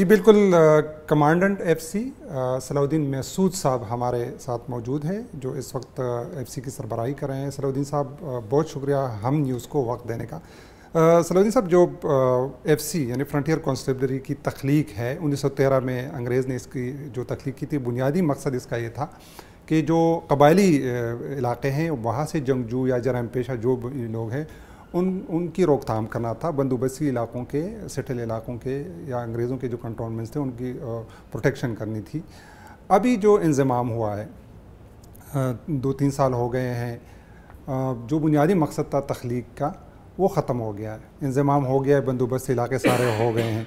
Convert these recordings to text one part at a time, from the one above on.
जी बिल्कुल commandant FC Salauddin Mehsud साहब हमारे साथ मौजूद हैं जो इस वक्त एफसी की सरबराही कर रहे हैं सलाउद्दीन साहब बहुत शुक्रिया हम न्यूज़ को वक्त देने का सलाउद्दीन साहब जो एफसी यानी फ्रंटियर कॉन्स्टेबलरी की तख्लीक है 1913 में अंग्रेज़ ने इसकी जो तख्लीक की थी बुनियादी मकसद इसका ये था कि जो कबायली इलाके हैं वहाँ से जंगजू या जराम पेशा जो लोग हैं उन उनकी रोकथाम करना था बंदोबस्ती इलाकों के सेटल इलाकों के या अंग्रेज़ों के जो कंटोनमेंट्स थे उनकी प्रोटेक्शन करनी थी अभी जो इंजमाम हुआ है दो तीन साल हो गए हैं जो बुनियादी मकसद था तख्लीक का वो ख़त्म हो गया है इंजमाम हो गया है बंदोबस्त इलाके सारे हो गए हैं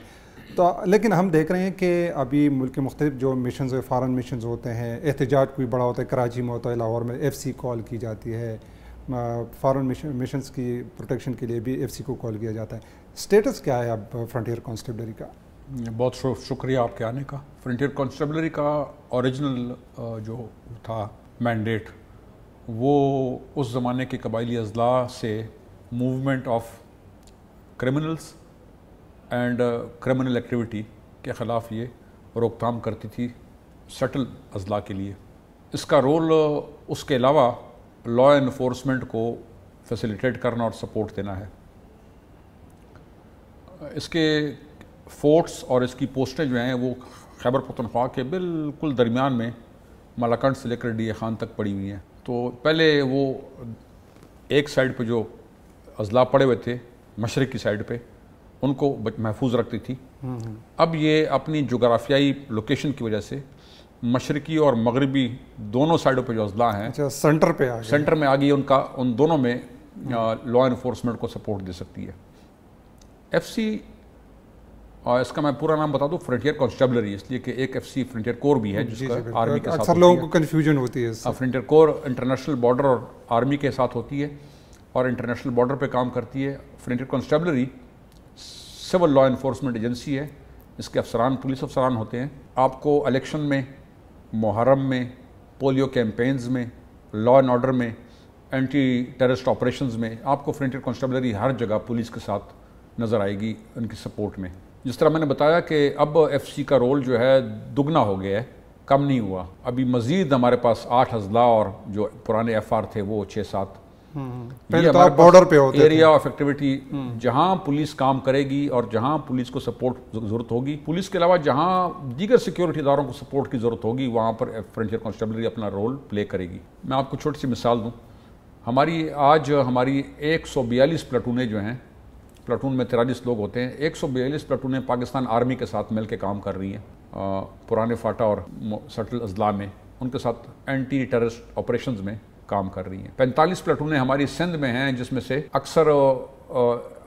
तो लेकिन हम देख रहे हैं कि अभी मुल्क के मुख्तलिफ जो मिशन फ़ारन मिशन होते हैं एहतजाज कोई बड़ा होता है कराची में होता है लाहौर में एफ सी कॉल की जाती है फ़ॉरन मिशन मिशंस की प्रोटेक्शन के लिए भी एफसी को कॉल किया जाता है स्टेटस क्या है अब फ्रंटियर कॉन्स्टेबलरी का बहुत शुक्रिया आपके आने का फ्रंटियर कॉन्स्टेबलरी का ओरिजिनल जो था मैंडेट वो उस ज़माने के कबायली अजला से movement of criminals and criminal activity के ख़िलाफ़ ये रोकथाम करती थी सटल अजला के लिए इसका रोल उसके अलावा लॉ इन्फोर्समेंट को फैसिलिटेट करना और सपोर्ट देना है इसके फोर्ट्स और इसकी पोस्टें जो हैं वो खैबर पतनख्वा के बिल्कुल दरमियान में मलाकंड से लेकर डी खान तक पड़ी हुई हैं तो पहले वो एक साइड पे जो अजला पड़े हुए थे मशरक़ की साइड पे उनको महफूज रखती थी हम्म, हम्म। अब ये अपनी जोग्राफियाई लोकेशन की वजह से मशरकी और मगरबी दोनों साइडों पर जो अजला हैं सेंटर पर सेंटर में आ गई उनका उन दोनों में लॉ इन्फोर्समेंट को सपोर्ट दे सकती है एफ सी इसका मैं पूरा नाम बता दूं फ्रंटियर कॉन्स्टेबलरी इसलिए कि एक एफ सी फ्रंटियर कोर भी है जिसका जी, आर्मी के साथ लोगों को कन्फ्यूजन होती है फ्रंटियर कोर इंटरनेशनल बॉर्डर और आर्मी के साथ होती है और इंटरनेशनल बॉर्डर पे काम करती है frontier constabulary civil law enforcement agency है इसके अफसरान पुलिस अफसरान होते हैं आपको इलेक्शन में मुहर्रम में पोलियो कैंपेन्स में लॉ एंड ऑर्डर में एंटी टेररिस्ट ऑपरेशन में आपको फ्रंटियर कॉन्स्टेबलरी हर जगह पुलिस के साथ नज़र आएगी उनकी सपोर्ट में जिस तरह मैंने बताया कि अब एफ सी का रोल जो है दुगना हो गया है कम नहीं हुआ अभी मज़ीद हमारे पास आठ अजला और जो पुराने एफ आर थे वो छः सात हम्म। ये तो बॉर्डर पे होते एरिया ऑफ एक्टिविटी जहां पुलिस काम करेगी और जहां पुलिस को सपोर्ट जरूरत होगी पुलिस के अलावा जहां दीगर सिक्योरिटी इदारों को सपोर्ट की जरूरत होगी वहां पर फ्रंटियर कॉन्स्टेबलरी अपना रोल प्ले करेगी मैं आपको छोटी सी मिसाल दूं हमारी आज हमारी बयालीस प्लाटूनें जो हैं प्लाटून में तिरालीस लोग होते हैं बयालीस प्लाटूनें पाकिस्तान आर्मी के साथ मिलकर काम कर रही हैं पुराने फाटा और सटल अजला में उनके साथ एंटी टेररिस्ट ऑपरेशंस में काम कर रही हैं 45 प्लाटूनें हमारी सिंध में हैं जिसमें से अक्सर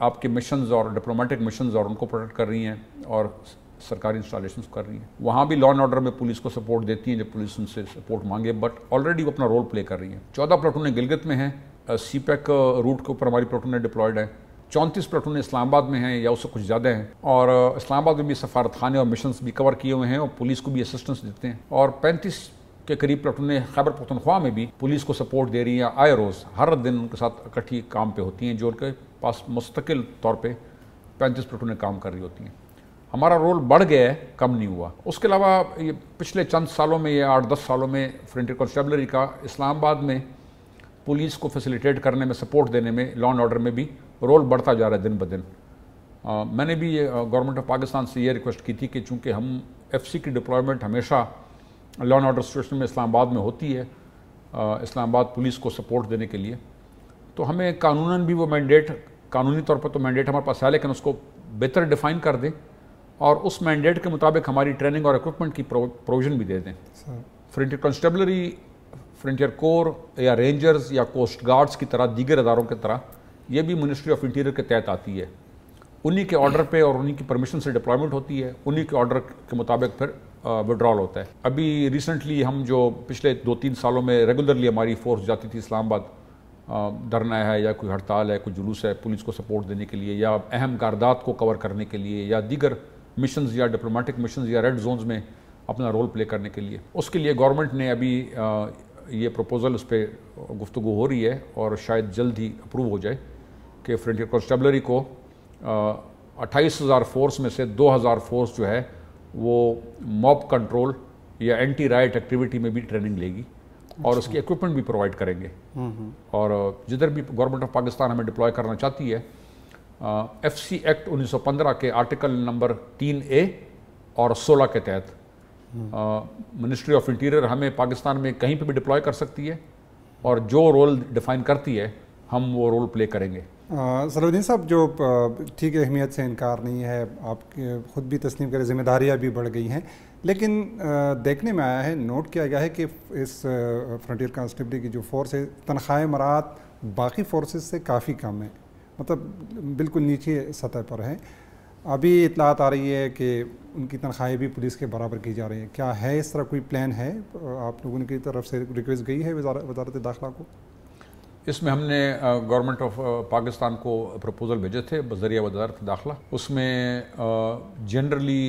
आपके मिशन और डिप्लोमेटिक मिशन और उनको प्रोटेक्ट कर रही हैं और सरकारी इंस्टॉलेशन कर रही हैं वहाँ भी लॉ एंड ऑर्डर में पुलिस को सपोर्ट देती हैं जब पुलिस उनसे सपोर्ट मांगे बट ऑलरेडी वो अपना रोल प्ले कर रही हैं चौदह प्लाटूनें गिलगित में हैं सी पैक रूट के ऊपर हमारी प्लाटूनें डिप्लॉयड हैं चौंतीस प्लाटून इस्लामाबाद में हैं या उससे कुछ ज़्यादा हैं और इस्लामाबाद में भी सफारत खाने और मिशन भी कवर किए हुए हैं और पुलिस को भी असिस्टेंस देते हैं और पैंतीस के करीब प्लाटून खैबर पख्तनख्वा में भी पुलिस को सपोर्ट दे रही है आए रोज़ हर दिन उनके साथ इकट्ठी काम पर होती हैं जो उनके पास मुस्तकिल तौर पर पैंतीस प्लाटून काम कर रही होती हैं हमारा रोल बढ़ गया है कम नहीं हुआ उसके अलावा ये पिछले चंद सालों में या आठ दस सालों में फ्रंटियर कॉन्स्टेबलरी का इस्लामाबाद में पुलिस को फैसिलिटेट करने में सपोर्ट देने में लॉ एंड ऑर्डर में भी रोल बढ़ता जा रहा है दिन ब दिन मैंने भी गवर्नमेंट ऑफ पाकिस्तान से ये रिक्वेस्ट की थी कि चूँकि हम एफ की डिप्लॉयमेंट हमेशा लॉ एंड ऑर्डर सिचुएशन में इस्लामाबाद में होती है इस्लामाबाद पुलिस को सपोर्ट देने के लिए तो हमें कानूनन भी वो मैंडेट कानूनी तौर पर तो मैंडेट हमारे पास है लेकिन उसको बेहतर डिफ़ाइन कर दें और उस मैंडेट के मुताबिक हमारी ट्रेनिंग और इक्विपमेंट की प्रोविज़न भी दे दें फ्रंटियर कॉन्स्टेबलरी फ्रंटियर कोर या रेंजर्स या कोस्ट गार्ड्स की तरह दीगर इदारों की तरह ये भी मिनिस्ट्री ऑफ इंटीरियर के तहत आती है उन्हीं के ऑर्डर पे और उन्हीं की परमिशन से डिप्लॉयमेंट होती है उन्हीं के ऑर्डर के मुताबिक फिर विड्रॉल होता है अभी रिसेंटली हम जो पिछले दो तीन सालों में रेगुलरली हमारी फोर्स जाती थी इस्लामाबाद धरना है या कोई हड़ताल है कोई जुलूस है पुलिस को सपोर्ट देने के लिए या अहम कारदात को कवर करने के लिए या दीगर मिशन या डिप्लोमेटिक मिशन या रेड जोन्स में अपना रोल प्ले करने के लिए उसके लिए गवर्नमेंट ने अभी ये प्रपोज़ल उस पर गुफ्तु हो रही है और शायद जल्द ही अप्रूव हो जाए कि फ्रंटियर कॉन्स्टेबलरी को अट्ठाईस हज़ार फोर्स में से दो हज़ार फोर्स जो है वो मॉब कंट्रोल या एंटी राइट एक्टिविटी में भी ट्रेनिंग लेगी और अच्छा। उसकी इक्विपमेंट भी प्रोवाइड करेंगे हम्म, हम्म। और जिधर भी गवर्नमेंट ऑफ पाकिस्तान हमें डिप्लॉय करना चाहती है एफ सी एक्ट 1915 के आर्टिकल नंबर तीन ए और 16 के तहत मिनिस्ट्री ऑफ इंटीरियर हमें पाकिस्तान में कहीं पर भी डिप्लॉय कर सकती है और जो रोल डिफाइन करती है हम वो रोल प्ले करेंगे सलाउद्दीन साहब जो ठीक अहमियत से इनकार नहीं है आप ख़ुद भी तस्लीम करें जिम्मेदारियाँ भी बढ़ गई हैं लेकिन देखने में आया है नोट किया गया है कि इस फ्रंटियर कांस्टेबली की जो फोर्स है तनख्वाह मरात बाकी फोर्सेस से काफ़ी कम है मतलब बिल्कुल नीचे सतह पर है अभी इतलात आ रही है कि उनकी तनख्वाहें भी पुलिस के बराबर की जा रही हैं क्या है इस तरह कोई प्लान है आप लोगों की तरफ से रिक्वेस्ट गई है वजारत दाखिला को इसमें हमने गवर्नमेंट ऑफ पाकिस्तान को प्रपोज़ल भेजे थे बजरिया वजारत दाखला उसमें जनरली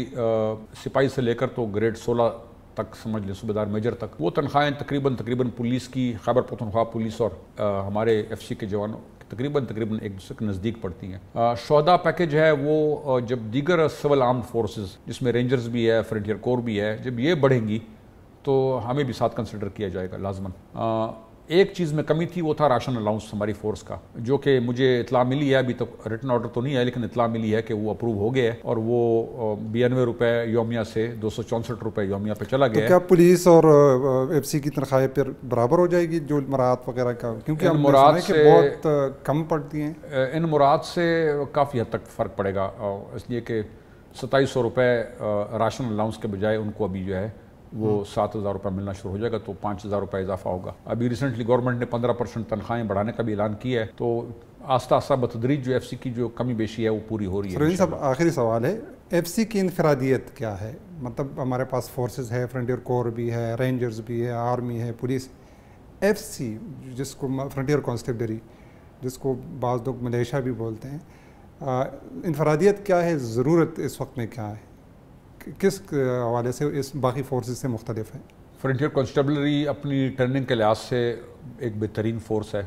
सिपाही से लेकर तो ग्रेड सोलह तक समझ लें सूबेदार मेजर तक वो तनख्वाहें तकरीबन तकरीबन पुलिस की खैबर पतनख्वा पुलिस और आ, हमारे एफसी के जवानों तकरीबन तकरीबन एक दूसरे के नज़दीक पड़ती हैं शहदा पैकेज है वो जब दीगर सिविल आर्म फोर्सेस जिसमें रेंजर्स भी है फ्रंटियर कोर भी है जब ये बढ़ेंगी तो हमें भी साथ कंसिडर किया जाएगा लाजमन एक चीज़ में कमी थी वो था राशन अलाउंस हमारी फोर्स का जो कि मुझे इतला मिली है अभी तक तो रिटर्न ऑर्डर तो नहीं है लेकिन इतला मिली है कि वो अप्रूव हो गया है और वो बयानवे रुपये योमिया से दो सौ चौंसठ रुपये योमिया पे चला तो गया तो क्या पुलिस और एफ सी की तनख्वाही पर बराबर हो जाएगी जो मराहत वगैरह का क्योंकि मुराद से बहुत कम पड़ती हैं इन मुराद से काफ़ी हद तक फ़र्क पड़ेगा इसलिए कि सताईस सौ रुपये राशन अलाउंस के बजाय उनको अभी जो है वो हम्म। सात हज़ार रुपये मिलना शुरू हो जाएगा तो पाँच हज़ार रुपये इजाफा होगा अभी रिसेंटली गवर्नमेंट ने पंद्रह परसेंट तनख्वाहें बढ़ाने का भी ऐलान किया है तो आस्ता आस्ता बतदरीज जो एफ सी की जो कमी बेशी है वो पूरी हो रही है सब आखिरी सवाल है एफ सी की इनफरादियत क्या है मतलब हमारे पास फोर्सेज है फ्रंटियर कोर भी है रेंजर्स भी है आर्मी है पुलिस एफ सी जिसको फ्रंटियर कॉन्स्टेबलरी जिसको बाज़ लोग मलेशिया भी बोलते हैं इनफरादियत क्या है ज़रूरत इस वक्त में क्या है किस हवाले से इस बाकी फोर्स से मुख्तलिफ है फ्रंटियर कॉन्स्टेबलरी अपनी टर्निंग के लिहाज से एक बेहतरीन फोर्स है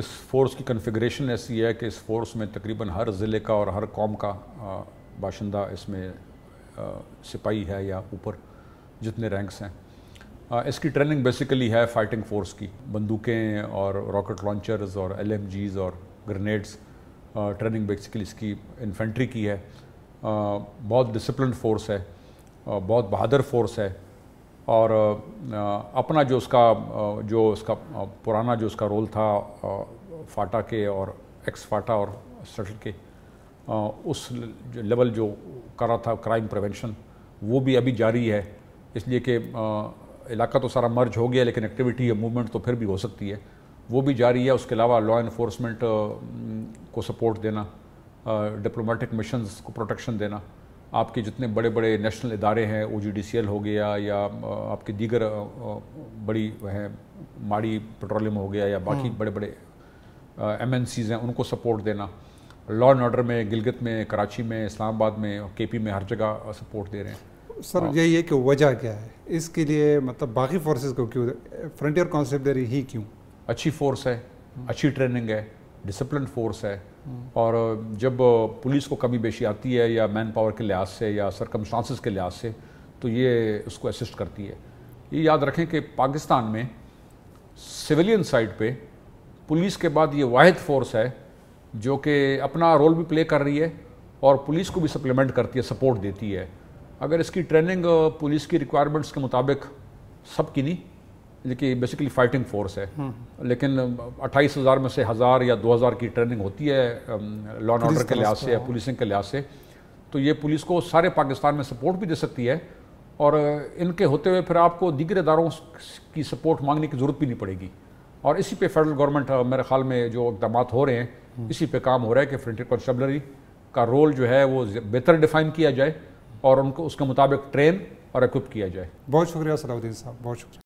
इस फोर्स की कन्फिग्रेशन ऐसी है कि इस फोर्स में तकरीबन हर ज़िले का और हर कौम का बाशिंदा इसमें सिपाही है या ऊपर जितने रैंक्स हैं इसकी ट्रेनिंग बेसिकली है फाइटिंग फोर्स की बंदूकें और रॉकेट लॉन्चर्स और एल और ग्रेनेड्स ट्रेनिंग बेसिकली इसकी इन्फेंट्री की है बहुत डिसिप्लिन फोर्स है बहुत बहादुर फोर्स है और अपना जो उसका जो उसका पुराना जो उसका रोल था फाटा के और एक्स फाटा और सटल के उस लेवल जो करा था क्राइम प्रिवेंशन वो भी अभी जारी है इसलिए कि इलाका तो सारा मर्ज हो गया लेकिन एक्टिविटी या मूवमेंट तो फिर भी हो सकती है वो भी जारी है उसके अलावा लॉ इन्फोर्समेंट को सपोर्ट देना डिप्लोमेटिक मिशन को प्रोटेक्शन देना आपके जितने बड़े बड़े नेशनल इदारे हैं ओ हो गया या आपके दीगर बड़ी है माड़ी पेट्रोलियम हो गया या बाकी बड़े बड़े एम हैं उनको सपोर्ट देना लॉ एंड ऑर्डर में गिलगित में कराची में इस्लामाबाद में के में हर जगह सपोर्ट दे रहे हैं सर हाँ। यही है कि वजह क्या है इसके लिए मतलब बाकी फोर्सेस को क्यों फ्रंटियर कॉन्सेप्ट दे रही ही क्यों अच्छी फोर्स है हम्म। अच्छी ट्रेनिंग है डिसिप्लिन फोर्स है और जब पुलिस को कमी बेशी आती है या मैन पावर के लिहाज से या सरकमस्टांसिस के लिहाज से तो ये उसको असिस्ट करती है ये याद रखें कि पाकिस्तान में सिविलियन साइड पे पुलिस के बाद ये वाद फोर्स है जो कि अपना रोल भी प्ले कर रही है और पुलिस को भी सप्लीमेंट करती है सपोर्ट देती है अगर इसकी ट्रेनिंग पुलिस की रिक्वायरमेंट्स के मुताबिक सब की नहीं कि बेसिकली फाइटिंग फोर्स है हम्म। लेकिन अट्ठाईस हज़ार में से हज़ार या दो हज़ार की ट्रेनिंग होती है लॉ एंड ऑर्डर के लिहाज से या हाँ। पुलिसिंग के लिहाज से तो ये पुलिस को सारे पाकिस्तान में सपोर्ट भी दे सकती है और इनके होते हुए फिर आपको दीगर इदारों की सपोर्ट मांगने की ज़रूरत भी नहीं पड़ेगी और इसी पे फेडरल गवर्नमेंट uh, मेरे ख्याल में जो इकदाम हो रहे हैं हम्म। इसी पे काम हो रहा है कि फ्रंटियर कॉन्स्टेबलरी का रोल जो है वो बेहतर डिफाइन किया जाए और उनको उसके मुताबिक ट्रेन और इक्विप किया जाए बहुत शुक्रिया सलाउद्दीन साहब बहुत शुक्रिया